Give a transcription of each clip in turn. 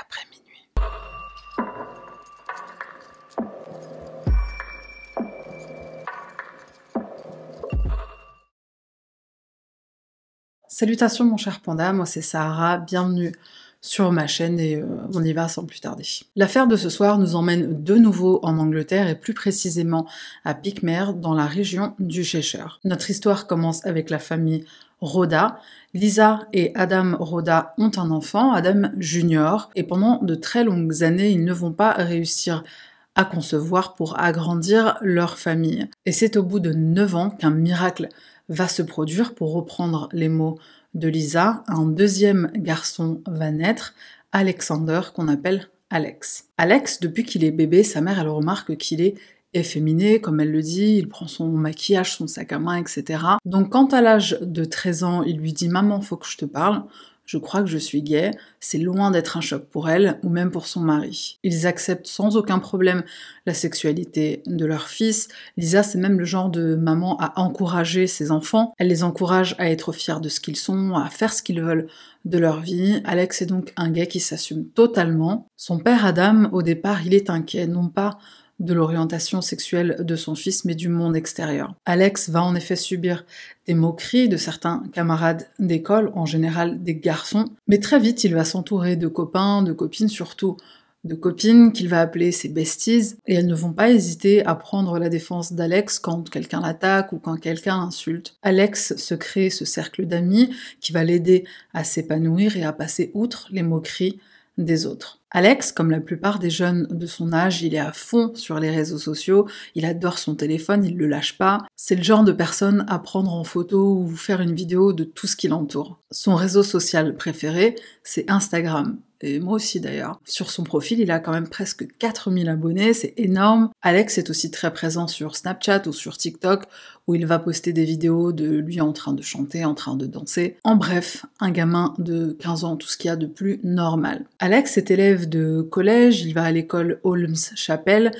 après minuit. Salutations mon cher panda, moi c'est Sahara, bienvenue sur ma chaîne et on y va sans plus tarder. L'affaire de ce soir nous emmène de nouveau en Angleterre et plus précisément à Pickmere dans la région du Cheshire. Notre histoire commence avec la famille Rhoda. Lisa et Adam Rhoda ont un enfant, Adam Junior, et pendant de très longues années, ils ne vont pas réussir à concevoir pour agrandir leur famille. Et c'est au bout de 9 ans qu'un miracle va se produire, pour reprendre les mots de Lisa, un deuxième garçon va naître, Alexander, qu'on appelle Alex. Alex, depuis qu'il est bébé, sa mère, elle remarque qu'il est efféminé, comme elle le dit, il prend son maquillage, son sac à main, etc. Donc quand à l'âge de 13 ans, il lui dit Maman, faut que je te parle, je crois que je suis gay, c'est loin d'être un choc pour elle ou même pour son mari. Ils acceptent sans aucun problème la sexualité de leur fils. Lisa, c'est même le genre de maman à encourager ses enfants. Elle les encourage à être fiers de ce qu'ils sont, à faire ce qu'ils veulent de leur vie. Alex est donc un gay qui s'assume totalement. Son père Adam, au départ, il est inquiet, non pas de l'orientation sexuelle de son fils, mais du monde extérieur. Alex va en effet subir des moqueries de certains camarades d'école, en général des garçons, mais très vite il va s'entourer de copains, de copines surtout, de copines qu'il va appeler ses besties, et elles ne vont pas hésiter à prendre la défense d'Alex quand quelqu'un l'attaque ou quand quelqu'un l'insulte. Alex se crée ce cercle d'amis qui va l'aider à s'épanouir et à passer outre les moqueries des autres. Alex, comme la plupart des jeunes de son âge, il est à fond sur les réseaux sociaux, il adore son téléphone, il le lâche pas. C'est le genre de personne à prendre en photo ou faire une vidéo de tout ce qui l'entoure. Son réseau social préféré, c'est Instagram. Et moi aussi d'ailleurs. Sur son profil, il a quand même presque 4000 abonnés, c'est énorme. Alex est aussi très présent sur Snapchat ou sur TikTok, où il va poster des vidéos de lui en train de chanter, en train de danser. En bref, un gamin de 15 ans, tout ce qu'il y a de plus normal. Alex est élève de collège, il va à l'école holmes Chapel,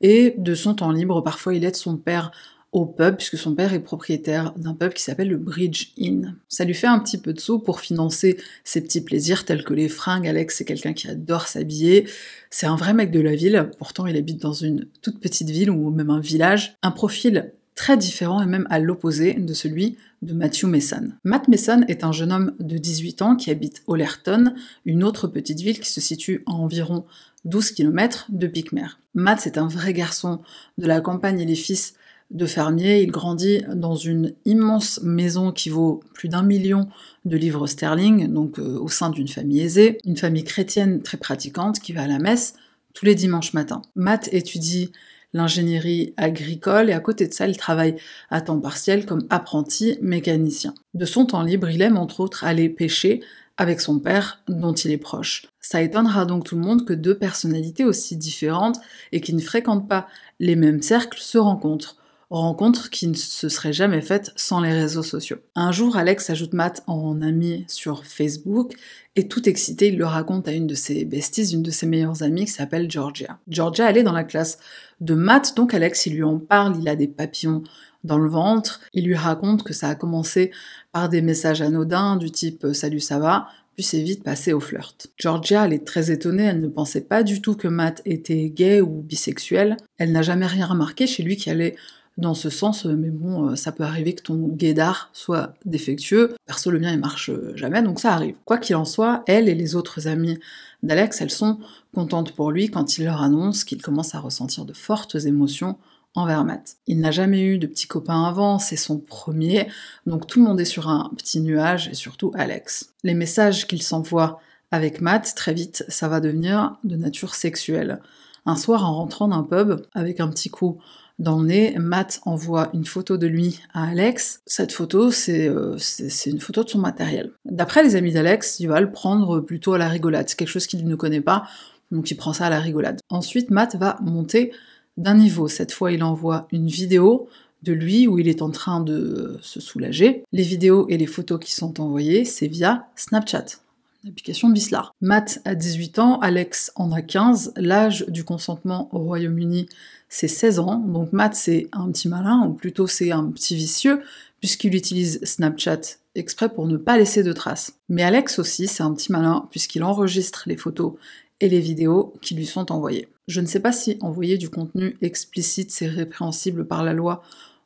et de son temps libre, parfois il aide son père au pub, puisque son père est propriétaire d'un pub qui s'appelle le Bridge Inn. Ça lui fait un petit peu de sous pour financer ses petits plaisirs tels que les fringues. Alex, c'est quelqu'un qui adore s'habiller. C'est un vrai mec de la ville, pourtant il habite dans une toute petite ville ou même un village. Un profil très différent et même à l'opposé de celui de Matthew Mason. Matt Mason est un jeune homme de 18 ans qui habite Olerton, une autre petite ville qui se situe à environ 12 km de Picmer. Matt, c'est un vrai garçon de la campagne, et les fils de fermier, il grandit dans une immense maison qui vaut plus d'un million de livres sterling, donc euh, au sein d'une famille aisée, une famille chrétienne très pratiquante qui va à la messe tous les dimanches matins. Matt étudie l'ingénierie agricole et à côté de ça, il travaille à temps partiel comme apprenti mécanicien. De son temps libre, il aime entre autres aller pêcher avec son père dont il est proche. Ça étonnera donc tout le monde que deux personnalités aussi différentes et qui ne fréquentent pas les mêmes cercles se rencontrent rencontre qui ne se serait jamais faite sans les réseaux sociaux. Un jour, Alex ajoute Matt en ami sur Facebook et tout excité, il le raconte à une de ses besties, une de ses meilleures amies qui s'appelle Georgia. Georgia, elle est dans la classe de Matt, donc Alex, il lui en parle, il a des papillons dans le ventre, il lui raconte que ça a commencé par des messages anodins du type Salut, ça va puis c'est vite passé au flirt. Georgia, elle est très étonnée, elle ne pensait pas du tout que Matt était gay ou bisexuel. Elle n'a jamais rien remarqué chez lui qui allait dans ce sens, euh, mais bon, euh, ça peut arriver que ton guédard soit défectueux. Perso, le mien, il marche euh, jamais, donc ça arrive. Quoi qu'il en soit, elle et les autres amies d'Alex, elles sont contentes pour lui quand il leur annonce qu'il commence à ressentir de fortes émotions envers Matt. Il n'a jamais eu de petit copain avant, c'est son premier, donc tout le monde est sur un petit nuage, et surtout Alex. Les messages qu'il s'envoie avec Matt, très vite, ça va devenir de nature sexuelle. Un soir, en rentrant d'un pub, avec un petit coup dans le nez. Matt envoie une photo de lui à Alex. Cette photo, euh, c'est une photo de son matériel. D'après les amis d'Alex, il va le prendre plutôt à la rigolade. C'est quelque chose qu'il ne connaît pas, donc il prend ça à la rigolade. Ensuite, Matt va monter d'un niveau. Cette fois, il envoie une vidéo de lui où il est en train de se soulager. Les vidéos et les photos qui sont envoyées, c'est via Snapchat. Application Bislar. Matt a 18 ans, Alex en a 15. L'âge du consentement au Royaume-Uni, c'est 16 ans. Donc Matt, c'est un petit malin, ou plutôt c'est un petit vicieux, puisqu'il utilise Snapchat exprès pour ne pas laisser de traces. Mais Alex aussi, c'est un petit malin, puisqu'il enregistre les photos et les vidéos qui lui sont envoyées. Je ne sais pas si envoyer du contenu explicite, c'est répréhensible par la loi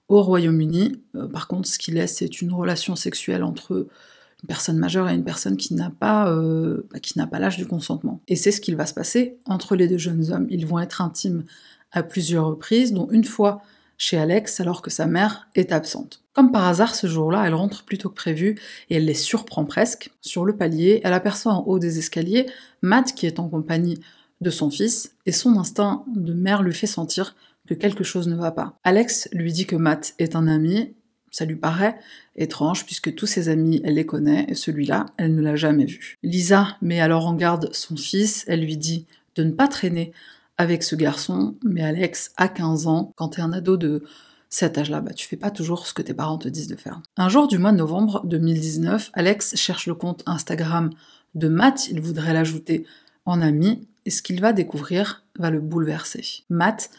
au Royaume-Uni. Euh, par contre, ce qu'il est, c'est une relation sexuelle entre une personne majeure et une personne qui n'a pas, euh, bah, qui n'a pas l'âge du consentement. Et c'est ce qu'il va se passer entre les deux jeunes hommes. Ils vont être intimes à plusieurs reprises, dont une fois chez Alex alors que sa mère est absente. Comme par hasard, ce jour-là, elle rentre plus tôt que prévu et elle les surprend presque. Sur le palier, elle aperçoit en haut des escaliers Matt qui est en compagnie de son fils et son instinct de mère lui fait sentir que quelque chose ne va pas. Alex lui dit que Matt est un ami ça lui paraît étrange puisque tous ses amis, elle les connaît et celui-là, elle ne l'a jamais vu. Lisa met alors en garde son fils, elle lui dit de ne pas traîner avec ce garçon, mais Alex a 15 ans, quand es un ado de cet âge-là, bah, tu fais pas toujours ce que tes parents te disent de faire. Un jour du mois de novembre 2019, Alex cherche le compte Instagram de Matt, il voudrait l'ajouter en ami, et ce qu'il va découvrir va le bouleverser. Matt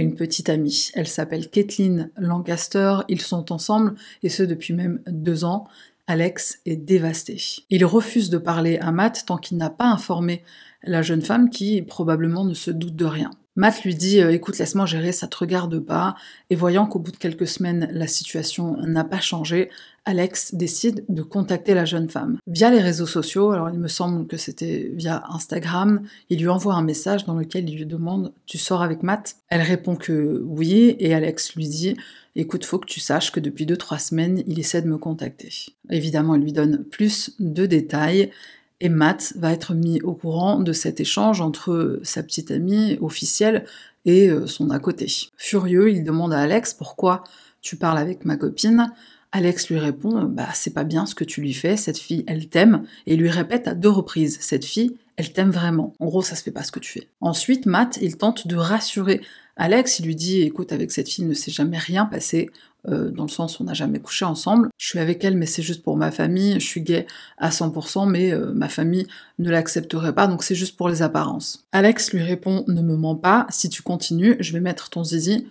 une petite amie. Elle s'appelle Kathleen Lancaster, ils sont ensemble, et ce depuis même deux ans. Alex est dévasté. Il refuse de parler à Matt tant qu'il n'a pas informé la jeune femme qui probablement ne se doute de rien. Matt lui dit euh, écoute laisse-moi gérer ça te regarde pas et voyant qu'au bout de quelques semaines la situation n'a pas changé, Alex décide de contacter la jeune femme via les réseaux sociaux. Alors il me semble que c'était via Instagram. Il lui envoie un message dans lequel il lui demande "Tu sors avec Matt Elle répond que oui et Alex lui dit "Écoute, faut que tu saches que depuis deux trois semaines, il essaie de me contacter." Évidemment, il lui donne plus de détails et Matt va être mis au courant de cet échange entre sa petite amie officielle et euh, son à côté. Furieux, il demande à Alex pourquoi tu parles avec ma copine Alex lui répond Bah, c'est pas bien ce que tu lui fais, cette fille, elle t'aime, et lui répète à deux reprises Cette fille, elle t'aime vraiment. En gros, ça se fait pas ce que tu fais. Ensuite, Matt, il tente de rassurer Alex, il lui dit Écoute, avec cette fille, ne s'est jamais rien passé, euh, dans le sens on n'a jamais couché ensemble. Je suis avec elle, mais c'est juste pour ma famille. Je suis gay à 100%, mais euh, ma famille ne l'accepterait pas, donc c'est juste pour les apparences. Alex lui répond Ne me mens pas, si tu continues, je vais mettre ton zizi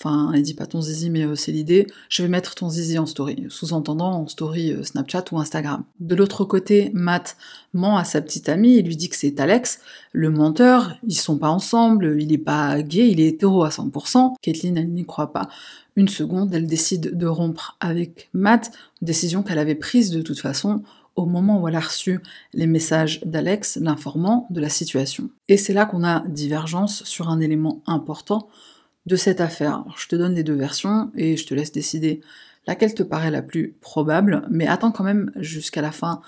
Enfin, elle dit pas ton zizi, mais euh, c'est l'idée. Je vais mettre ton zizi en story, sous-entendant en story euh, Snapchat ou Instagram. De l'autre côté, Matt ment à sa petite amie et lui dit que c'est Alex, le menteur. Ils sont pas ensemble, il est pas gay, il est hétéro à 100%. Kathleen, elle n'y croit pas. Une seconde, elle décide de rompre avec Matt, décision qu'elle avait prise de toute façon au moment où elle a reçu les messages d'Alex l'informant de la situation. Et c'est là qu'on a divergence sur un élément important de cette affaire. je te donne les deux versions et je te laisse décider laquelle te paraît la plus probable, mais attends quand même jusqu'à la fin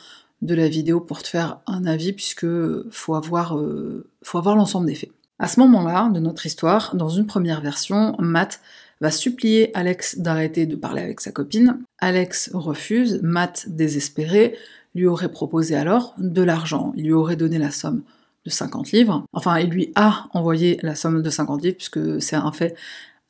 de la vidéo pour te faire un avis puisque faut avoir, euh, faut avoir l'ensemble des faits. À ce moment-là de notre histoire, dans une première version, Matt va supplier Alex d'arrêter de parler avec sa copine. Alex refuse, Matt, désespéré, lui aurait proposé alors de l'argent, il lui aurait donné la somme de 50 livres. Enfin, il lui a envoyé la somme de 50 livres, puisque c'est un fait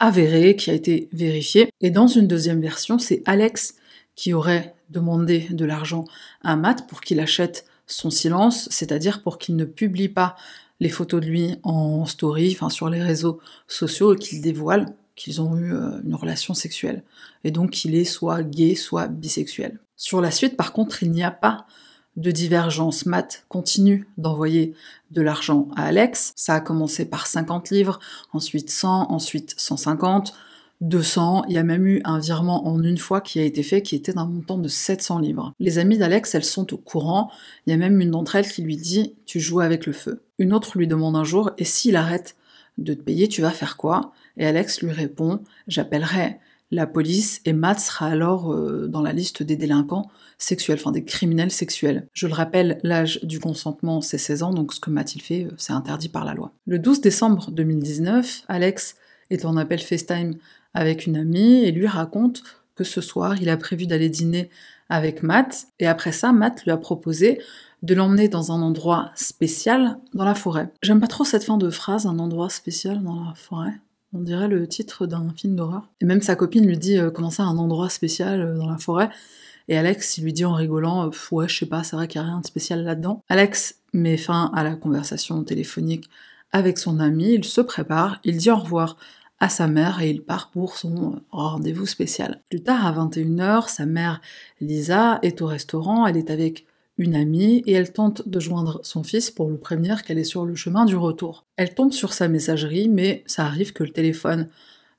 avéré qui a été vérifié. Et dans une deuxième version, c'est Alex qui aurait demandé de l'argent à Matt pour qu'il achète son silence, c'est-à-dire pour qu'il ne publie pas les photos de lui en story, enfin sur les réseaux sociaux, et qu'il dévoile qu'ils ont eu euh, une relation sexuelle. Et donc qu'il est soit gay, soit bisexuel. Sur la suite, par contre, il n'y a pas de divergence Matt continue d'envoyer de l'argent à Alex. Ça a commencé par 50 livres, ensuite 100, ensuite 150, 200. Il y a même eu un virement en une fois qui a été fait qui était d'un montant de 700 livres. Les amis d'Alex, elles sont au courant. Il y a même une d'entre elles qui lui dit Tu joues avec le feu. Une autre lui demande un jour Et s'il arrête de te payer, tu vas faire quoi Et Alex lui répond J'appellerai la police et Matt sera alors euh, dans la liste des délinquants sexuels, enfin des criminels sexuels. Je le rappelle, l'âge du consentement, c'est 16 ans, donc ce que il fait, euh, c'est interdit par la loi. Le 12 décembre 2019, Alex est en appel FaceTime avec une amie et lui raconte que ce soir, il a prévu d'aller dîner avec Matt, et après ça, Matt lui a proposé de l'emmener dans un endroit spécial dans la forêt. J'aime pas trop cette fin de phrase, un endroit spécial dans la forêt. On dirait le titre d'un film d'horreur. Et même sa copine lui dit euh, comment ça, un endroit spécial euh, dans la forêt et Alex, lui dit en rigolant, euh, ouais, je sais pas, c'est vrai qu'il n'y a rien de spécial là-dedans. Alex met fin à la conversation téléphonique avec son ami, il se prépare, il dit au revoir à sa mère et il part pour son euh, rendez-vous spécial. Plus tard, à 21h, sa mère Lisa est au restaurant, elle est avec une amie et elle tente de joindre son fils pour le prévenir qu'elle est sur le chemin du retour. Elle tombe sur sa messagerie, mais ça arrive que le téléphone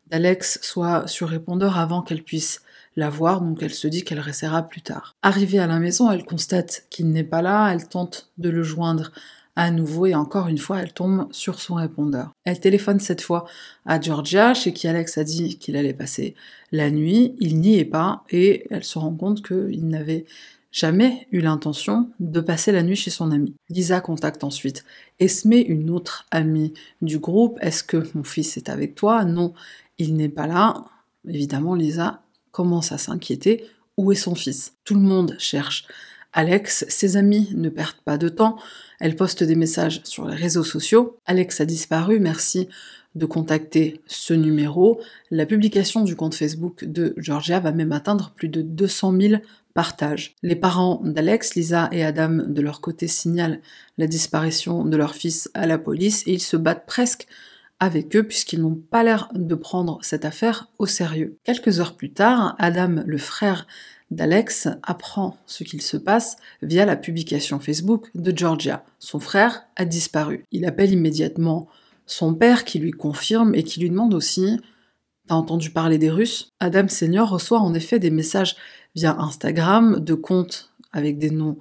d'Alex soit sur répondeur avant qu'elle puisse la voir, donc elle se dit qu'elle restera plus tard. Arrivée à la maison, elle constate qu'il n'est pas là, elle tente de le joindre à nouveau et encore une fois, elle tombe sur son répondeur. Elle téléphone cette fois à Georgia, chez qui Alex a dit qu'il allait passer la nuit. Il n'y est pas et elle se rend compte qu'il n'avait jamais eu l'intention de passer la nuit chez son ami. Lisa contacte ensuite Esme, une autre amie du groupe. Est-ce que mon fils est avec toi Non, il n'est pas là. Évidemment, Lisa commence à s'inquiéter. Où est son fils Tout le monde cherche. Alex, ses amis ne perdent pas de temps. Elle poste des messages sur les réseaux sociaux. Alex a disparu, merci de contacter ce numéro. La publication du compte Facebook de Georgia va même atteindre plus de 200 000 partages. Les parents d'Alex, Lisa et Adam, de leur côté, signalent la disparition de leur fils à la police et ils se battent presque avec eux puisqu'ils n'ont pas l'air de prendre cette affaire au sérieux. Quelques heures plus tard, Adam, le frère d'Alex, apprend ce qu'il se passe via la publication Facebook de Georgia. Son frère a disparu. Il appelle immédiatement son père qui lui confirme et qui lui demande aussi T'as entendu parler des Russes Adam Senior reçoit en effet des messages via Instagram de comptes avec des noms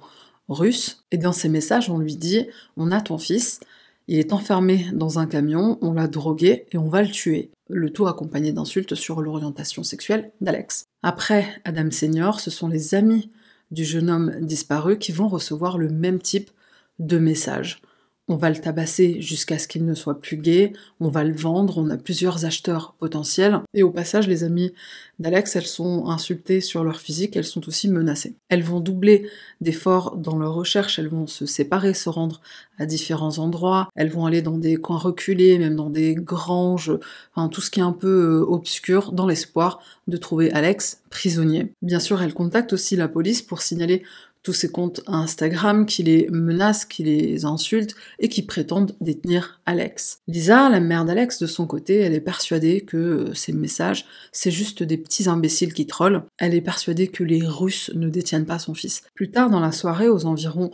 russes. Et dans ces messages, on lui dit On a ton fils, il est enfermé dans un camion, on l'a drogué et on va le tuer. Le tout accompagné d'insultes sur l'orientation sexuelle d'Alex. Après Adam Senior, ce sont les amis du jeune homme disparu qui vont recevoir le même type de message on va le tabasser jusqu'à ce qu'il ne soit plus gai, on va le vendre, on a plusieurs acheteurs potentiels. Et au passage, les amis d'Alex, elles sont insultées sur leur physique, elles sont aussi menacées. Elles vont doubler d'efforts dans leur recherche, elles vont se séparer, se rendre à différents endroits, elles vont aller dans des coins reculés, même dans des granges, enfin tout ce qui est un peu euh, obscur, dans l'espoir de trouver Alex prisonnier. Bien sûr, elles contactent aussi la police pour signaler tous ces comptes Instagram qui les menacent, qui les insultent et qui prétendent détenir Alex. Lisa, la mère d'Alex, de son côté, elle est persuadée que ces euh, messages, c'est juste des petits imbéciles qui trollent. Elle est persuadée que les Russes ne détiennent pas son fils. Plus tard dans la soirée, aux environs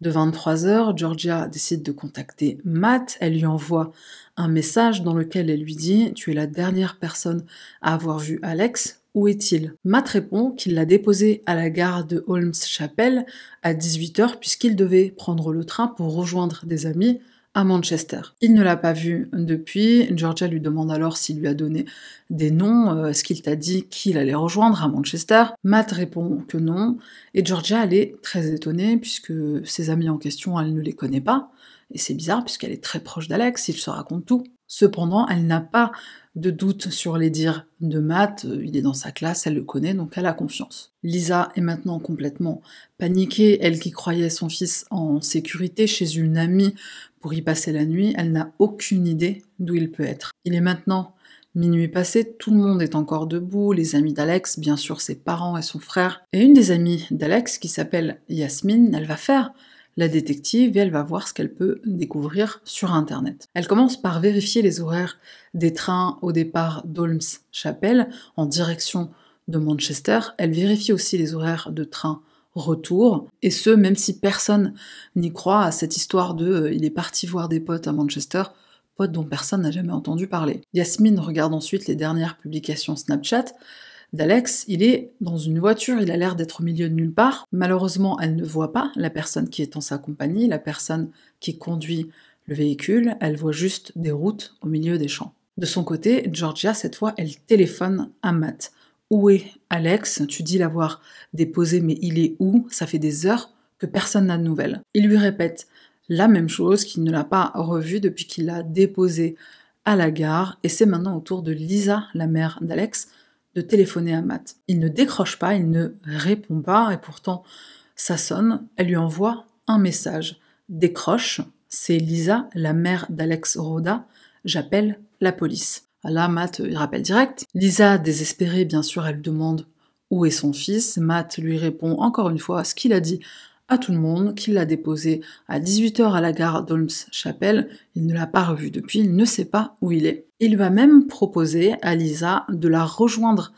de 23h, Georgia décide de contacter Matt. Elle lui envoie un message dans lequel elle lui dit Tu es la dernière personne à avoir vu Alex. Où est-il Matt répond qu'il l'a déposé à la gare de holmes Chapel à 18h puisqu'il devait prendre le train pour rejoindre des amis à Manchester. Il ne l'a pas vu depuis. Georgia lui demande alors s'il lui a donné des noms, euh, est-ce qu'il t'a dit qu'il allait rejoindre à Manchester Matt répond que non. Et Georgia, elle est très étonnée puisque ses amis en question, elle ne les connaît pas. Et c'est bizarre puisqu'elle est très proche d'Alex, il se raconte tout. Cependant, elle n'a pas de doute sur les dires de Matt. Euh, il est dans sa classe, elle le connaît, donc elle a confiance. Lisa est maintenant complètement paniquée, elle qui croyait son fils en sécurité chez une amie pour y passer la nuit, elle n'a aucune idée d'où il peut être. Il est maintenant Minuit passé, tout le monde est encore debout, les amis d'Alex, bien sûr ses parents et son frère. Et une des amies d'Alex, qui s'appelle Yasmine, elle va faire la détective et elle va voir ce qu'elle peut découvrir sur Internet. Elle commence par vérifier les horaires des trains au départ dholmes Chapel en direction de Manchester. Elle vérifie aussi les horaires de train retour. Et ce, même si personne n'y croit à cette histoire de euh, il est parti voir des potes à Manchester, potes dont personne n'a jamais entendu parler. Yasmine regarde ensuite les dernières publications Snapchat d'Alex, il est dans une voiture, il a l'air d'être au milieu de nulle part. Malheureusement, elle ne voit pas la personne qui est en sa compagnie, la personne qui conduit le véhicule, elle voit juste des routes au milieu des champs. De son côté, Georgia, cette fois, elle téléphone à Matt. Où est Alex Tu dis l'avoir déposé, mais il est où Ça fait des heures que personne n'a de nouvelles. Il lui répète la même chose qu'il ne l'a pas revu depuis qu'il l'a déposé à la gare, et c'est maintenant au tour de Lisa, la mère d'Alex, de téléphoner à Matt. Il ne décroche pas, il ne répond pas, et pourtant ça sonne. Elle lui envoie un message. Décroche, c'est Lisa, la mère d'Alex Roda. J'appelle la police. Ah là, Matt, il rappelle direct. Lisa, désespérée, bien sûr, elle demande où est son fils. Matt lui répond encore une fois ce qu'il a dit tout le monde qu'il l'a déposé à 18h à la gare d'Holmes-Chapelle. Il ne l'a pas revue depuis, il ne sait pas où il est. Il va même proposer à Lisa de la rejoindre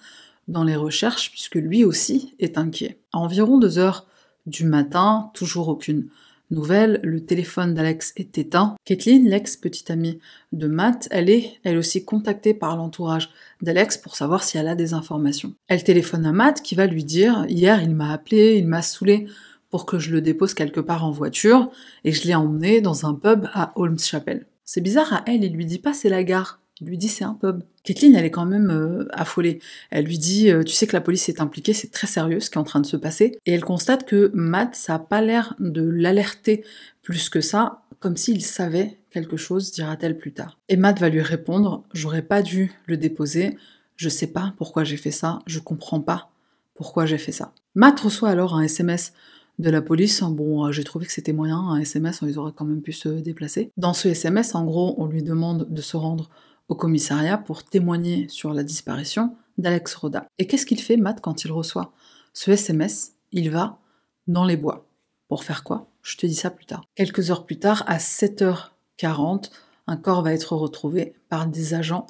dans les recherches puisque lui aussi est inquiet. À environ 2 h du matin, toujours aucune nouvelle, le téléphone d'Alex est éteint. Kathleen, l'ex-petite amie de Matt, elle est elle aussi contactée par l'entourage d'Alex pour savoir si elle a des informations. Elle téléphone à Matt qui va lui dire Hier, il m'a appelé, il m'a saoulé pour que je le dépose quelque part en voiture, et je l'ai emmené dans un pub à Holmes Chapel. C'est bizarre à elle, il lui dit pas c'est la gare, il lui dit c'est un pub. Kathleen, elle est quand même euh, affolée. Elle lui dit euh, Tu sais que la police est impliquée, c'est très sérieux ce qui est en train de se passer. Et elle constate que Matt, ça n'a pas l'air de l'alerter plus que ça, comme s'il savait quelque chose, dira-t-elle plus tard. Et Matt va lui répondre J'aurais pas dû le déposer, je sais pas pourquoi j'ai fait ça, je comprends pas pourquoi j'ai fait ça. Matt reçoit alors un SMS de la police, hein. bon, euh, j'ai trouvé que c'était moyen, un SMS, ils auraient quand même pu se déplacer. Dans ce SMS, en gros, on lui demande de se rendre au commissariat pour témoigner sur la disparition d'Alex Roda. Et qu'est-ce qu'il fait, Matt, quand il reçoit ce SMS Il va dans les bois. Pour faire quoi Je te dis ça plus tard. Quelques heures plus tard, à 7h40, un corps va être retrouvé par des agents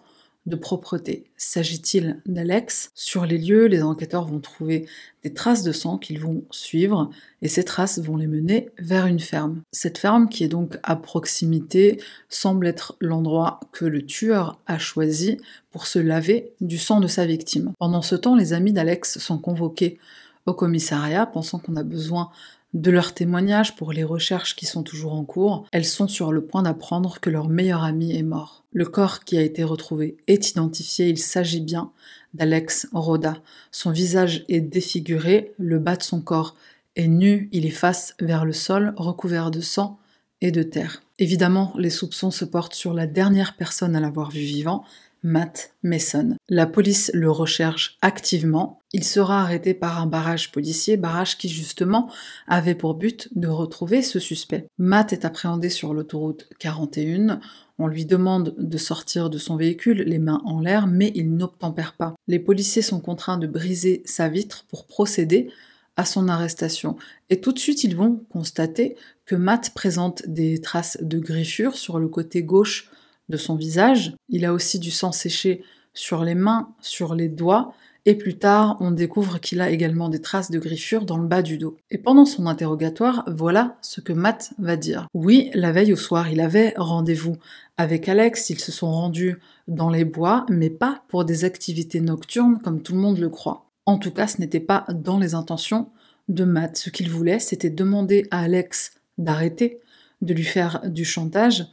de propreté. S'agit-il d'Alex Sur les lieux, les enquêteurs vont trouver des traces de sang qu'ils vont suivre et ces traces vont les mener vers une ferme. Cette ferme, qui est donc à proximité, semble être l'endroit que le tueur a choisi pour se laver du sang de sa victime. Pendant ce temps, les amis d'Alex sont convoqués au commissariat, pensant qu'on a besoin de leurs témoignages pour les recherches qui sont toujours en cours, elles sont sur le point d'apprendre que leur meilleur ami est mort. Le corps qui a été retrouvé est identifié, il s'agit bien d'Alex Roda. Son visage est défiguré, le bas de son corps est nu, il est face vers le sol, recouvert de sang et de terre. Évidemment, les soupçons se portent sur la dernière personne à l'avoir vu vivant, Matt Mason. La police le recherche activement. Il sera arrêté par un barrage policier, barrage qui justement avait pour but de retrouver ce suspect. Matt est appréhendé sur l'autoroute 41. On lui demande de sortir de son véhicule les mains en l'air, mais il n'obtempère pas. Les policiers sont contraints de briser sa vitre pour procéder à son arrestation. Et tout de suite, ils vont constater que Matt présente des traces de griffures sur le côté gauche de son visage. Il a aussi du sang séché sur les mains, sur les doigts, et plus tard, on découvre qu'il a également des traces de griffures dans le bas du dos. Et pendant son interrogatoire, voilà ce que Matt va dire. Oui, la veille au soir, il avait rendez-vous avec Alex, ils se sont rendus dans les bois, mais pas pour des activités nocturnes comme tout le monde le croit. En tout cas, ce n'était pas dans les intentions de Matt. Ce qu'il voulait, c'était demander à Alex d'arrêter, de lui faire du chantage,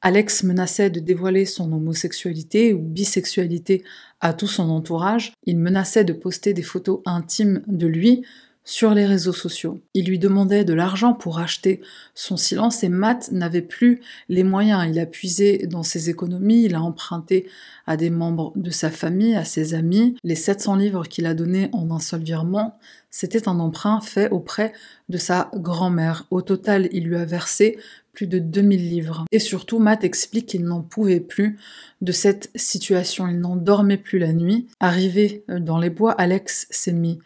Alex menaçait de dévoiler son homosexualité ou bisexualité à tout son entourage, il menaçait de poster des photos intimes de lui sur les réseaux sociaux. Il lui demandait de l'argent pour acheter son silence et Matt n'avait plus les moyens. Il a puisé dans ses économies, il a emprunté à des membres de sa famille, à ses amis. Les 700 livres qu'il a donnés en un seul virement, c'était un emprunt fait auprès de sa grand-mère. Au total, il lui a versé plus de 2000 livres. Et surtout, Matt explique qu'il n'en pouvait plus de cette situation, il n'en dormait plus la nuit. Arrivé euh, dans les bois, Alex s'est mis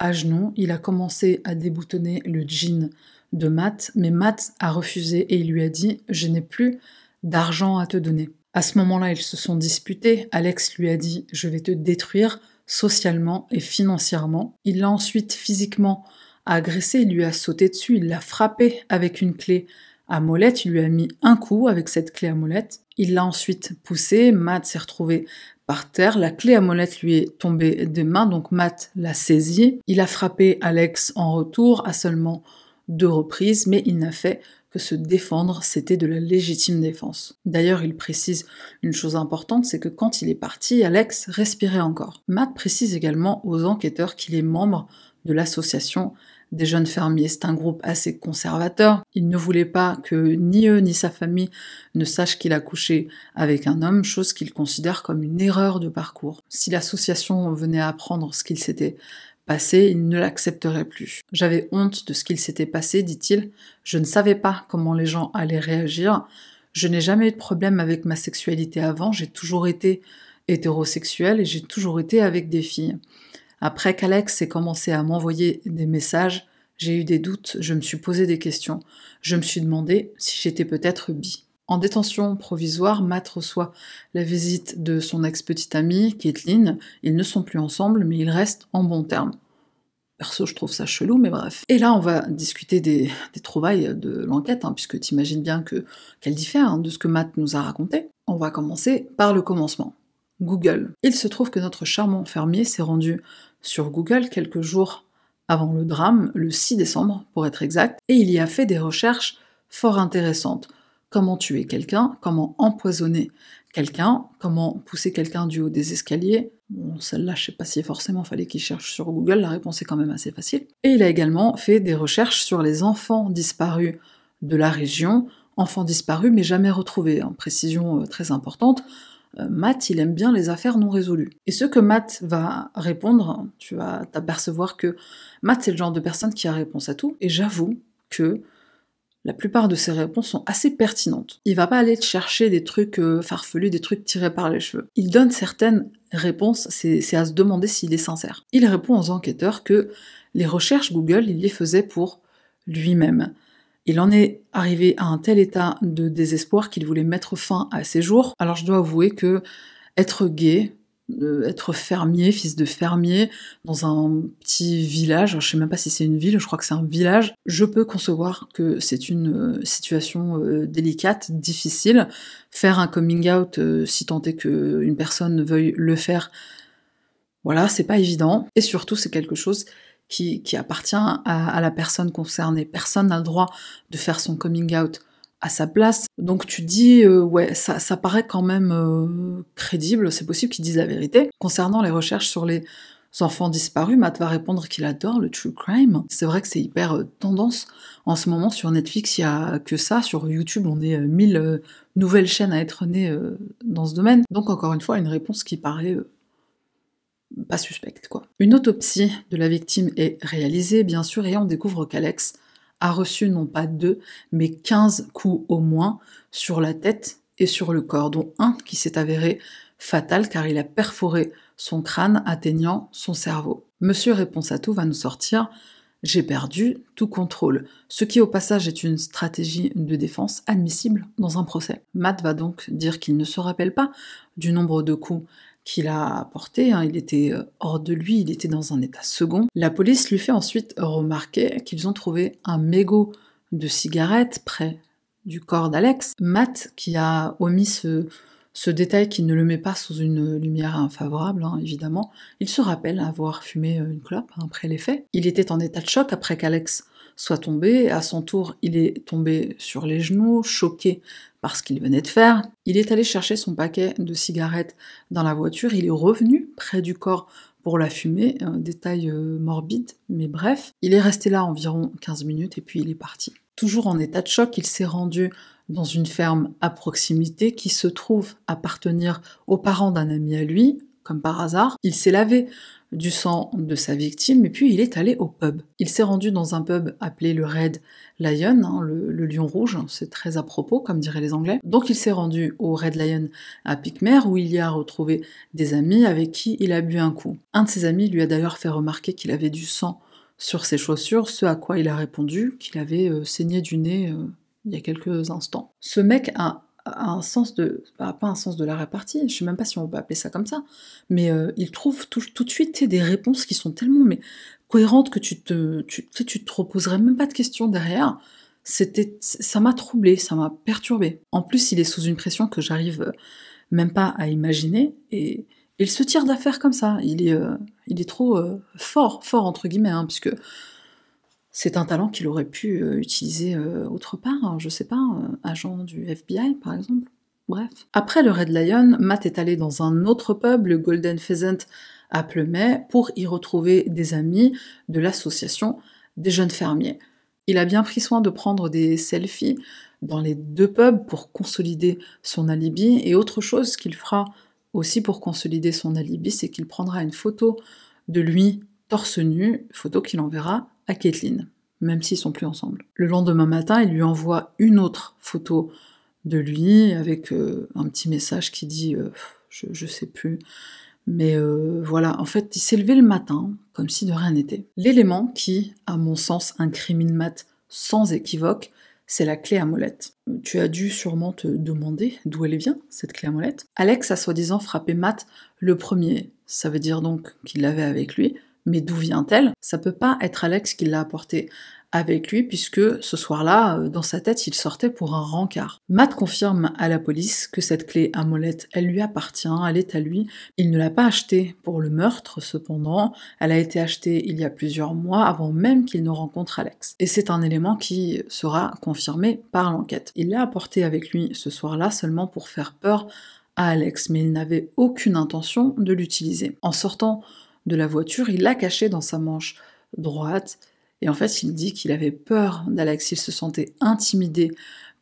à genoux, il a commencé à déboutonner le jean de Matt, mais Matt a refusé et il lui a dit « je n'ai plus d'argent à te donner ». À ce moment-là, ils se sont disputés. Alex lui a dit Je vais te détruire socialement et financièrement. Il l'a ensuite physiquement agressé, il lui a sauté dessus, il l'a frappé avec une clé à molette, il lui a mis un coup avec cette clé à molette. Il l'a ensuite poussé, Matt s'est retrouvé par terre, la clé à molette lui est tombée des mains, donc Matt l'a saisie. Il a frappé Alex en retour à seulement deux reprises, mais il n'a fait que se défendre, c'était de la légitime défense. D'ailleurs, il précise une chose importante, c'est que quand il est parti, Alex respirait encore. Matt précise également aux enquêteurs qu'il est membre de l'association des jeunes fermiers. C'est un groupe assez conservateur. Il ne voulait pas que ni eux ni sa famille ne sachent qu'il a couché avec un homme, chose qu'il considère comme une erreur de parcours. Si l'association venait à apprendre ce qu'il s'était passé, il ne l'accepterait plus. J'avais honte de ce qu'il s'était passé, dit-il. Je ne savais pas comment les gens allaient réagir. Je n'ai jamais eu de problème avec ma sexualité avant. J'ai toujours été hétérosexuel et j'ai toujours été avec des filles. Après qu'Alex ait commencé à m'envoyer des messages, j'ai eu des doutes, je me suis posé des questions. Je me suis demandé si j'étais peut-être bi. En détention provisoire, Matt reçoit la visite de son ex-petite amie, Kathleen. Ils ne sont plus ensemble, mais ils restent en bons termes. Perso, je trouve ça chelou, mais bref. Et là, on va discuter des, trouvailles de l'enquête, hein, puisque t'imagines bien que qu'elle diffère hein, de ce que Matt nous a raconté. On va commencer par le commencement. Google. Il se trouve que notre charmant fermier s'est rendu sur Google quelques jours avant le drame, le 6 décembre pour être exact, et il y a fait des recherches fort intéressantes. Comment tuer quelqu'un, comment empoisonner quelqu'un, comment pousser quelqu'un du haut des escaliers. Bon, celle-là, je sais pas si forcément fallait qu'il cherche sur Google, la réponse est quand même assez facile. Et il a également fait des recherches sur les enfants disparus de la région, enfants disparus mais jamais retrouvés, hein. précision euh, très importante. Euh, Matt, il aime bien les affaires non résolues. Et ce que Matt va répondre, tu vas t'apercevoir que Matt, c'est le genre de personne qui a réponse à tout, et j'avoue que la plupart de ses réponses sont assez pertinentes. Il va pas aller te chercher des trucs euh, farfelus, des trucs tirés par les cheveux. Il donne certaines réponses, c'est à se demander s'il est sincère. Il répond aux enquêteurs que les recherches Google, il les faisait pour lui-même. Il en est arrivé à un tel état de désespoir qu'il voulait mettre fin à ses jours. Alors je dois avouer que être gay, euh, être fermier, fils de fermier, dans un petit village, je sais même pas si c'est une ville, je crois que c'est un village, je peux concevoir que c'est une euh, situation euh, délicate, difficile. Faire un coming out, si tant est qu'une personne veuille le faire, voilà, c'est pas évident. Et surtout, c'est quelque chose qui, appartient à, la personne concernée. Personne n'a le droit de faire son coming out à sa place. Donc tu dis, euh, ouais, ça, paraît quand même euh, crédible, c'est possible qu'ils disent la vérité. Concernant les recherches sur les enfants disparus, Matt va répondre qu'il adore le true crime. C'est vrai que c'est hyper euh, tendance en ce moment. Sur Netflix, il n'y a que ça. Sur YouTube, on est mille nouvelles chaînes à être nées dans ce domaine. Donc encore une fois, une réponse qui paraît pas suspecte quoi. Une autopsie de la victime est réalisée bien sûr et on découvre qu'Alex a reçu non pas deux mais quinze coups au moins sur la tête et sur le corps dont un qui s'est avéré fatal car il a perforé son crâne atteignant son cerveau. Monsieur Réponse à tout va nous sortir j'ai perdu tout contrôle, ce qui au passage est une stratégie de défense admissible dans un procès. Matt va donc dire qu'il ne se rappelle pas du nombre de coups qu'il a apporté, hein. il était euh, hors de lui, il était dans un état second. La police lui fait ensuite remarquer qu'ils ont trouvé un mégot de cigarette près du corps d'Alex. Matt, qui a omis ce, détail qui ne le met pas sous une lumière infavorable, hein, évidemment, il se rappelle avoir fumé euh, une clope hein, après les faits. Il était en état de choc après qu'Alex soit tombé. À son tour, il est tombé sur les genoux, choqué parce qu'il venait de faire. Il est allé chercher son paquet de cigarettes dans la voiture, il est revenu près du corps pour la fumer, euh, détail euh, morbide, mais bref, il est resté là environ 15 minutes et puis il est parti. Toujours en état de choc, il s'est rendu dans une ferme à proximité qui se trouve appartenir aux parents d'un ami à lui, comme par hasard, il s'est lavé du sang de sa victime et puis il est allé au pub. Il s'est rendu dans un pub appelé le Red Lion, hein, le, lion rouge, hein, c'est très à propos comme diraient les Anglais. Donc il s'est rendu au Red Lion à Picmer où il y a retrouvé des amis avec qui il a bu un coup. Un de ses amis lui a d'ailleurs fait remarquer qu'il avait du sang sur ses chaussures, ce à quoi il a répondu qu'il avait euh, saigné du nez euh, il y a quelques instants. Ce mec a un sens de. Bah, pas un sens de la répartie, je sais même pas si on peut appeler ça comme ça, mais euh, il trouve tout, de suite des réponses qui sont tellement mais, cohérentes que tu te, tu, tu te reposerais même pas de questions derrière. C'était, ça m'a troublé, ça m'a perturbé. En plus, il est sous une pression que j'arrive euh, même pas à imaginer et il se tire d'affaire comme ça. Il est, euh, il est trop fort, fort entre guillemets, hein, puisque c'est un talent qu'il aurait pu euh, utiliser euh, autre part, hein, je sais pas, euh, agent du FBI par exemple. Bref. Après le Red Lion, Matt est allé dans un autre pub, le Golden Pheasant à Plumet, pour y retrouver des amis de l'association des jeunes fermiers. Il a bien pris soin de prendre des selfies dans les deux pubs pour consolider son alibi, et autre chose qu'il fera aussi pour consolider son alibi, c'est qu'il prendra une photo de lui torse nu, photo qu'il enverra à même s'ils sont plus ensemble. Le lendemain matin, il lui envoie une autre photo de lui avec euh, un petit message qui dit euh, je, je, sais plus. Mais euh, voilà, en fait, il s'est levé le matin comme si de rien n'était. L'élément qui, à mon sens, incrimine Matt sans équivoque, c'est la clé à molette. Tu as dû sûrement te demander d'où elle vient, cette clé à molette. Alex a soi-disant frappé Matt le premier. Ça veut dire donc qu'il l'avait avec lui, mais d'où vient-elle Ça peut pas être Alex qui l'a apportée avec lui puisque ce soir-là, euh, dans sa tête, il sortait pour un rencard. Matt confirme à la police que cette clé à molette, elle lui appartient, elle est à lui. Il ne l'a pas achetée pour le meurtre, cependant, elle a été achetée il y a plusieurs mois avant même qu'il ne rencontre Alex. Et c'est un élément qui sera confirmé par l'enquête. Il l'a apportée avec lui ce soir-là seulement pour faire peur à Alex, mais il n'avait aucune intention de l'utiliser. En sortant de la voiture, il l'a caché dans sa manche droite. Et en fait, il dit qu'il avait peur d'Alex, il se sentait intimidé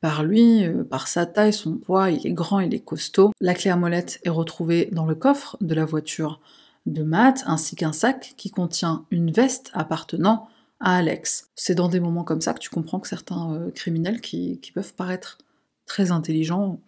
par lui, euh, par sa taille, son poids, il est grand, il est costaud. La clé à molette est retrouvée dans le coffre de la voiture de Matt, ainsi qu'un sac qui contient une veste appartenant à Alex. C'est dans des moments comme ça que tu comprends que certains euh, criminels qui, qui peuvent paraître très intelligents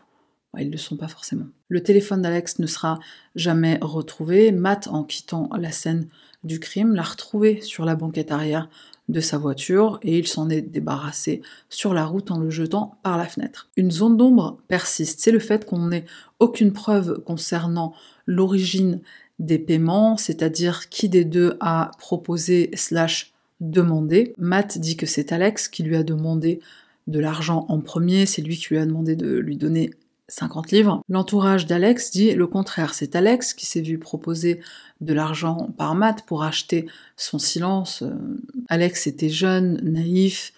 ils ne le sont pas forcément. Le téléphone d'Alex ne sera jamais retrouvé. Matt, en quittant la scène du crime, l'a retrouvé sur la banquette arrière de sa voiture et il s'en est débarrassé sur la route en le jetant par la fenêtre. Une zone d'ombre persiste, c'est le fait qu'on n'ait aucune preuve concernant l'origine des paiements, c'est-à-dire qui des deux a proposé slash demandé. Matt dit que c'est Alex qui lui a demandé de l'argent en premier, c'est lui qui lui a demandé de lui donner 50 livres. L'entourage d'Alex dit le contraire. C'est Alex qui s'est vu proposer de l'argent par Matt pour acheter son silence. Euh, Alex était jeune, naïf,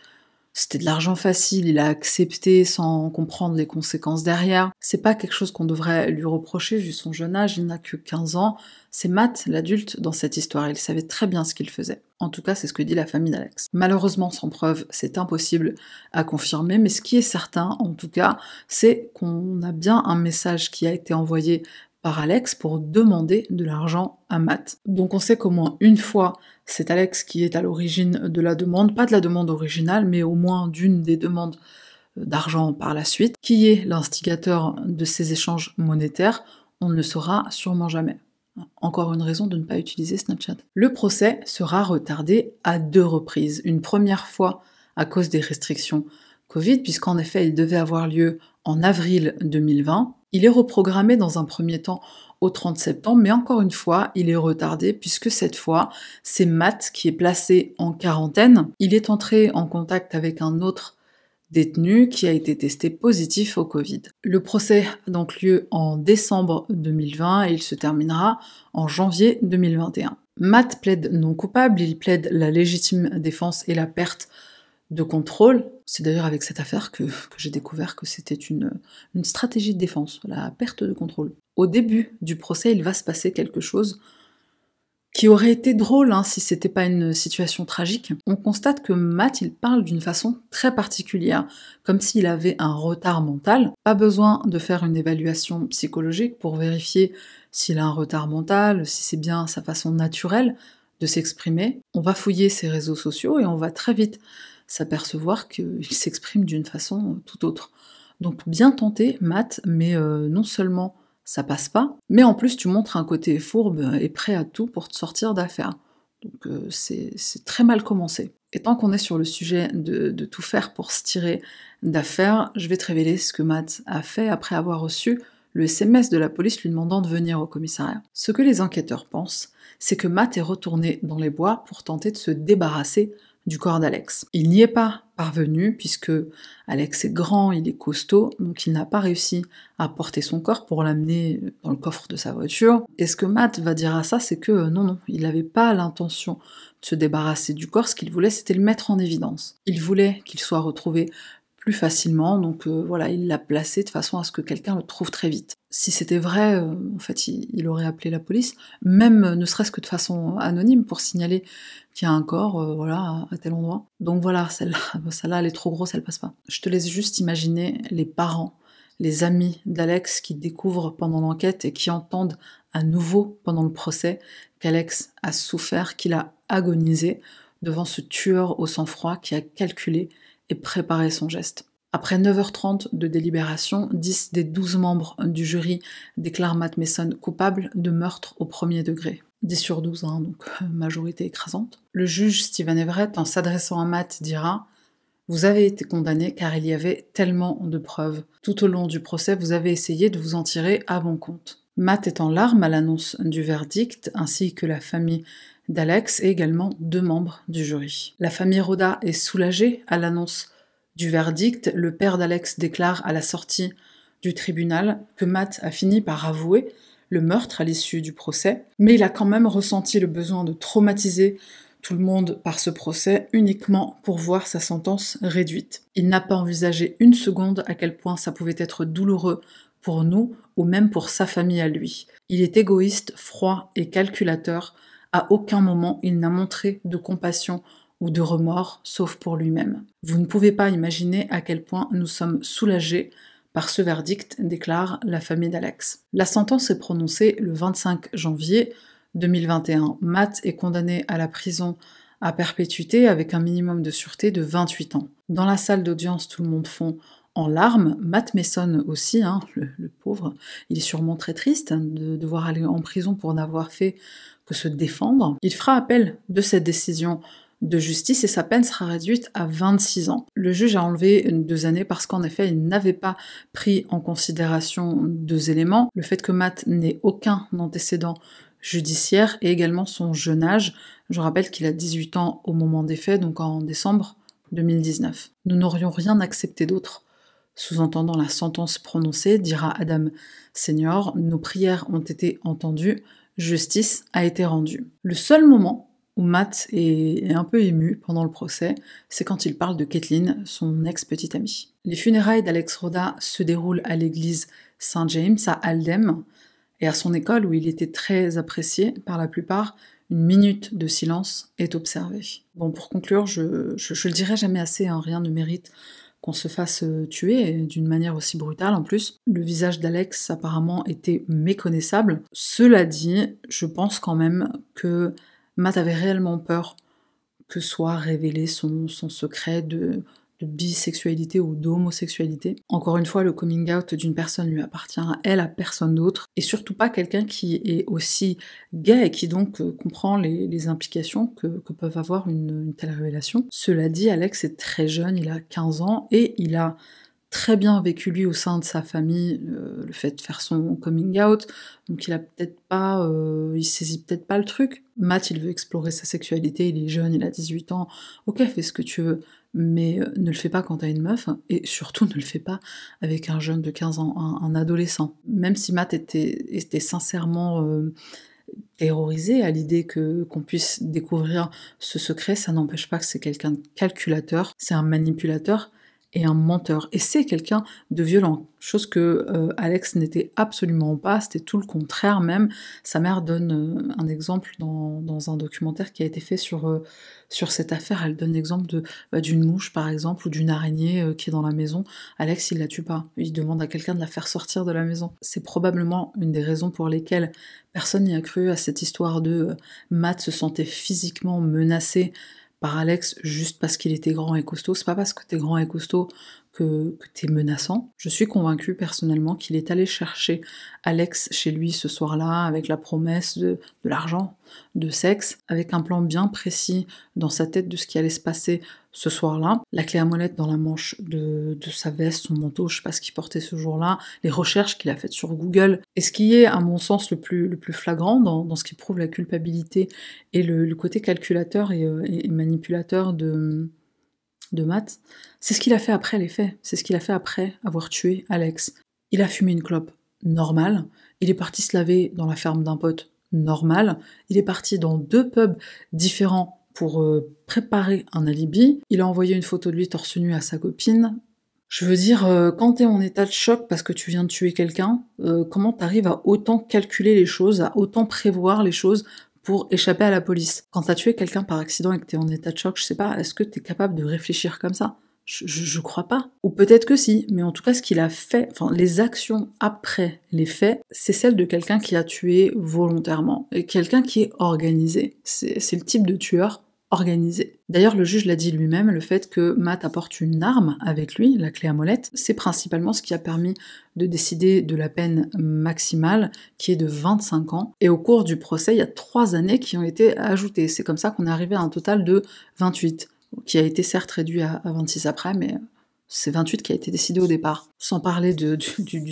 c'était de l'argent facile, il a accepté sans comprendre les conséquences derrière. C'est pas quelque chose qu'on devrait lui reprocher vu son jeune âge, il n'a que 15 ans. C'est Matt, l'adulte, dans cette histoire, il savait très bien ce qu'il faisait. En tout cas, c'est ce que dit la famille d'Alex. Malheureusement, sans preuve, c'est impossible à confirmer, mais ce qui est certain, en tout cas, c'est qu'on a bien un message qui a été envoyé par Alex pour demander de l'argent à Matt. Donc on sait qu'au moins une fois, c'est Alex qui est à l'origine de la demande, pas de la demande originale, mais au moins d'une des demandes euh, d'argent par la suite, qui est l'instigateur de ces échanges monétaires, on ne le saura sûrement jamais. Encore une raison de ne pas utiliser Snapchat. Le procès sera retardé à deux reprises. Une première fois à cause des restrictions Covid, puisqu'en effet il devait avoir lieu en avril 2020. Il est reprogrammé dans un premier temps au 30 septembre, mais encore une fois, il est retardé puisque cette fois, c'est Matt qui est placé en quarantaine. Il est entré en contact avec un autre détenu qui a été testé positif au Covid. Le procès a donc lieu en décembre 2020 et il se terminera en janvier 2021. Matt plaide non coupable, il plaide la légitime défense et la perte de contrôle. C'est d'ailleurs avec cette affaire que, j'ai découvert que c'était une, stratégie de défense, la perte de contrôle. Au début du procès, il va se passer quelque chose qui aurait été drôle hein, si c'était pas une situation tragique. On constate que Matt, il parle d'une façon très particulière, comme s'il avait un retard mental. Pas besoin de faire une évaluation psychologique pour vérifier s'il a un retard mental, si c'est bien sa façon naturelle de s'exprimer. On va fouiller ses réseaux sociaux et on va très vite s'apercevoir qu'il s'exprime d'une façon euh, tout autre. Donc bien tenté, Matt, mais euh, non seulement ça passe pas, mais en plus tu montres un côté fourbe et prêt à tout pour te sortir d'affaire. Donc euh, c'est très mal commencé. Et tant qu'on est sur le sujet de, de tout faire pour se tirer d'affaire, je vais te révéler ce que Matt a fait après avoir reçu le SMS de la police lui demandant de venir au commissariat. Ce que les enquêteurs pensent, c'est que Matt est retourné dans les bois pour tenter de se débarrasser du corps d'Alex. Il n'y est pas parvenu puisque Alex est grand, il est costaud, donc il n'a pas réussi à porter son corps pour l'amener dans le coffre de sa voiture. Et ce que Matt va dire à ça, c'est que euh, non, non, il n'avait pas l'intention de se débarrasser du corps, ce qu'il voulait, c'était le mettre en évidence. Il voulait qu'il soit retrouvé plus facilement. Donc euh, voilà, il l'a placé de façon à ce que quelqu'un le trouve très vite. Si c'était vrai, euh, en fait, il, aurait appelé la police, même euh, ne serait-ce que de façon anonyme pour signaler qu'il y a un corps, voilà, à tel endroit. Donc voilà, celle-là, celle-là, elle est trop grosse, elle passe pas. Je te laisse juste imaginer les parents, les amis d'Alex qui découvrent pendant l'enquête et qui entendent à nouveau pendant le procès qu'Alex a souffert, qu'il a agonisé devant ce tueur au sang-froid qui a calculé et préparer son geste. Après 9h30 de délibération, 10 des 12 membres du jury déclarent Matt Mason coupable de meurtre au premier degré. 10 sur 12, hein, donc euh, majorité écrasante. Le juge Steven Everett, en s'adressant à Matt, dira Vous avez été condamné car il y avait tellement de preuves. Tout au long du procès, vous avez essayé de vous en tirer à bon compte. Matt est en larmes à l'annonce du verdict, ainsi que la famille d'Alex et également deux membres du jury. La famille Roda est soulagée à l'annonce du verdict. Le père d'Alex déclare à la sortie du tribunal que Matt a fini par avouer le meurtre à l'issue du procès, mais il a quand même ressenti le besoin de traumatiser tout le monde par ce procès uniquement pour voir sa sentence réduite. Il n'a pas envisagé une seconde à quel point ça pouvait être douloureux pour nous ou même pour sa famille à lui. Il est égoïste, froid et calculateur à aucun moment il n'a montré de compassion ou de remords, sauf pour lui-même. Vous ne pouvez pas imaginer à quel point nous sommes soulagés par ce verdict, déclare la famille d'Alex. La sentence est prononcée le 25 janvier 2021. Matt est condamné à la prison à perpétuité avec un minimum de sûreté de 28 ans. Dans la salle d'audience, tout le monde fond en larmes. Matt Mason aussi, hein, le, pauvre, il est sûrement très triste de devoir aller en prison pour n'avoir fait que se défendre, il fera appel de cette décision de justice et sa peine sera réduite à 26 ans. Le juge a enlevé deux années parce qu'en effet, il n'avait pas pris en considération deux éléments, le fait que Matt n'ait aucun antécédent judiciaire et également son jeune âge. Je rappelle qu'il a 18 ans au moment des faits, donc en décembre 2019. Nous n'aurions rien accepté d'autre. Sous-entendant la sentence prononcée, dira Adam Senior, nos prières ont été entendues, justice a été rendue. Le seul moment où Matt est un peu ému pendant le procès, c'est quand il parle de Kathleen, son ex-petite amie. Les funérailles d'Alex Roda se déroulent à l'église Saint James à Aldem et à son école où il était très apprécié par la plupart. Une minute de silence est observée. Bon, pour conclure, je, je, le dirai jamais assez, hein, rien ne mérite qu'on se fasse euh, tuer d'une manière aussi brutale en plus. Le visage d'Alex apparemment était méconnaissable. Cela dit, je pense quand même que Matt avait réellement peur que soit révélé son, son secret de bisexualité ou d'homosexualité. Encore une fois, le coming out d'une personne lui appartient à elle, à personne d'autre, et surtout pas quelqu'un qui est aussi gay et qui donc euh, comprend les, implications que, peuvent avoir une, telle révélation. Cela dit, Alex est très jeune, il a 15 ans, et il a très bien vécu lui au sein de sa famille euh, le fait de faire son coming out, donc il a peut-être pas, euh, il saisit peut-être pas le truc. Matt, il veut explorer sa sexualité, il est jeune, il a 18 ans, ok, fais ce que tu veux mais euh, ne le fais pas quand t'as une meuf, hein, et surtout ne le fais pas avec un jeune de 15 ans, un, adolescent. Même si Matt était, sincèrement euh, terrorisé à l'idée qu'on puisse découvrir ce secret, ça n'empêche pas que c'est quelqu'un de calculateur, c'est un manipulateur, et un menteur. Et c'est quelqu'un de violent, chose que euh, Alex n'était absolument pas, c'était tout le contraire même. Sa mère donne euh, un exemple dans, un documentaire qui a été fait sur, euh, sur cette affaire. Elle donne l'exemple bah, d'une mouche par exemple ou d'une araignée qui est dans la maison. Alex, il la tue pas. Il demande à quelqu'un de la faire sortir de la maison. C'est probablement une des raisons pour lesquelles personne n'y a cru à cette histoire de Matt se sentait physiquement menacé par Alex juste parce qu'il était grand et costaud. C'est pas parce que t'es grand et costaud que, t'es menaçant. Je suis convaincue personnellement qu'il est allé chercher Alex chez lui ce soir-là avec la promesse de, de l'argent, de sexe, avec un plan bien précis dans sa tête de ce qui allait se passer ce soir-là. La clé à molette dans la manche de, sa veste, son manteau, je sais pas ce qu'il portait ce jour-là, les recherches qu'il a faites sur Google. Et ce qui est, à mon sens, le plus, flagrant dans, ce qui prouve la culpabilité et le, côté calculateur euh, et, manipulateur de, de c'est ce qu'il a fait après les faits. C'est ce qu'il a fait après avoir tué Alex. Il a fumé une clope normale. Il est parti se laver dans la ferme d'un pote normal. Il est parti dans deux pubs différents pour euh, préparer un alibi. Il a envoyé une photo de lui torse nu à sa copine. Je veux dire, euh, quand t'es en état de choc parce que tu viens de tuer quelqu'un, euh, comment t'arrives à autant calculer les choses, à autant prévoir les choses pour échapper à la police Quand t'as tué quelqu'un par accident et que t'es en état de choc, je sais pas, est-ce que t'es capable de réfléchir comme ça je, ne crois pas. Ou peut-être que si, mais en tout cas, ce qu'il a fait, enfin, les actions après les faits, c'est celle de quelqu'un qui a tué volontairement, et quelqu'un qui est organisé. C'est le type de tueur organisé. D'ailleurs, le juge l'a dit lui-même, le fait que Matt apporte une arme avec lui, la clé à molette, c'est principalement ce qui a permis de décider de la peine maximale, qui est de 25 ans. Et au cours du procès, il y a trois années qui ont été ajoutées. C'est comme ça qu'on est arrivé à un total de 28 qui a été certes réduit à, 26 après, mais euh, c'est 28 qui a été décidé au départ. Sans parler du,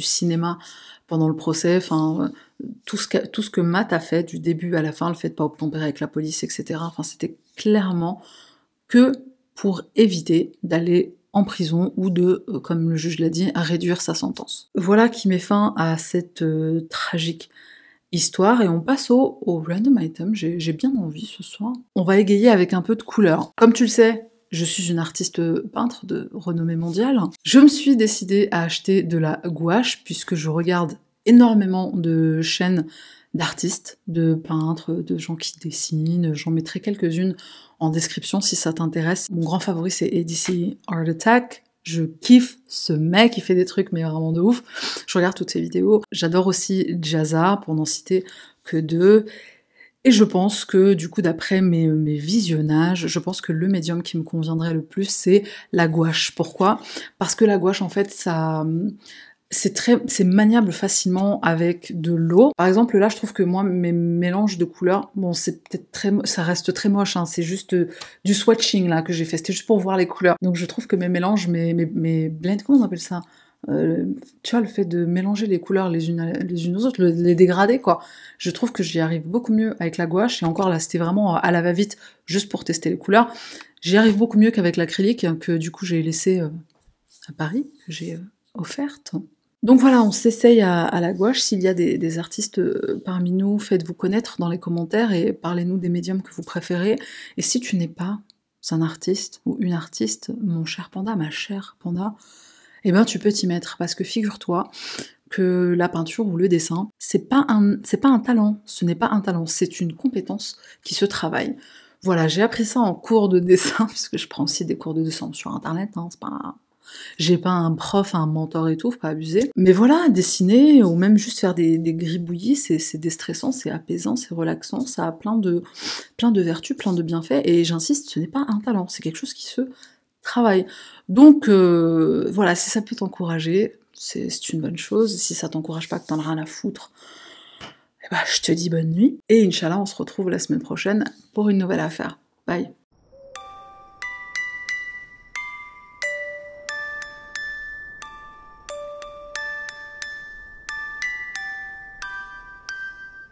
cinéma pendant le procès, enfin, euh, tout ce, que, tout ce que Matt a fait du début à la fin, le fait de pas obtempérer avec la police, etc. Enfin, c'était clairement que pour éviter d'aller en prison ou de, euh, comme le juge l'a dit, à réduire sa sentence. Voilà qui met fin à cette tragique histoire et on passe au, random item. J'ai bien envie ce soir. On va égayer avec un peu de couleur. Comme tu le sais, je suis une artiste peintre de renommée mondiale. Je me suis décidée à acheter de la gouache puisque je regarde énormément de chaînes d'artistes, de peintres, de gens qui dessinent. J'en mettrai quelques-unes en description si ça t'intéresse. Mon grand favori c'est ADC Art Attack. Je kiffe ce mec, il fait des trucs mais vraiment de ouf. Je regarde toutes ses vidéos. J'adore aussi Jazza, pour n'en citer que deux. Et je pense que, du coup, d'après mes, visionnages, je pense que le médium qui me conviendrait le plus, c'est la gouache. Pourquoi Parce que la gouache, en fait, ça, c'est très, c'est maniable facilement avec de l'eau. Par exemple, là, je trouve que moi, mes mélanges de couleurs, bon, c'est peut-être très, ça reste très moche, hein. c'est juste euh, du swatching là que j'ai fait, c'était juste pour voir les couleurs. Donc, je trouve que mes mélanges, mes, mes, mes blends, comment on appelle ça euh, tu vois, le fait de mélanger les couleurs les unes, les unes aux autres, les dégrader, quoi. Je trouve que j'y arrive beaucoup mieux avec la gouache, et encore là, c'était vraiment à la va-vite, juste pour tester les couleurs. J'y arrive beaucoup mieux qu'avec l'acrylique, hein, que du coup j'ai laissé euh, à Paris, que j'ai offerte. Donc voilà, on s'essaye à, la gouache. S'il y a des, artistes euh, parmi nous, faites-vous connaître dans les commentaires et parlez-nous des médiums que vous préférez. Et si tu n'es pas un artiste ou une artiste, mon cher panda, ma chère panda, eh bien tu peux t'y mettre parce que figure-toi que la peinture ou le dessin, c'est pas un, c'est pas un talent. Ce n'est pas un talent, c'est une compétence qui se travaille. Voilà, j'ai appris ça en cours de dessin puisque je prends aussi des cours de dessin sur internet. Hein, c'est pas j'ai pas un prof, un mentor et tout, faut pas abuser. Mais voilà, dessiner ou même juste faire des, gribouillis, c'est déstressant, c'est apaisant, c'est relaxant, ça a plein de, plein de vertus, plein de bienfaits. Et j'insiste, ce n'est pas un talent, c'est quelque chose qui se travaille. Donc euh, voilà, si ça peut t'encourager, c'est une bonne chose. Si ça t'encourage pas, que t'en as rien à foutre, eh ben, je te dis bonne nuit. Et Inch'Allah, on se retrouve la semaine prochaine pour une nouvelle affaire. Bye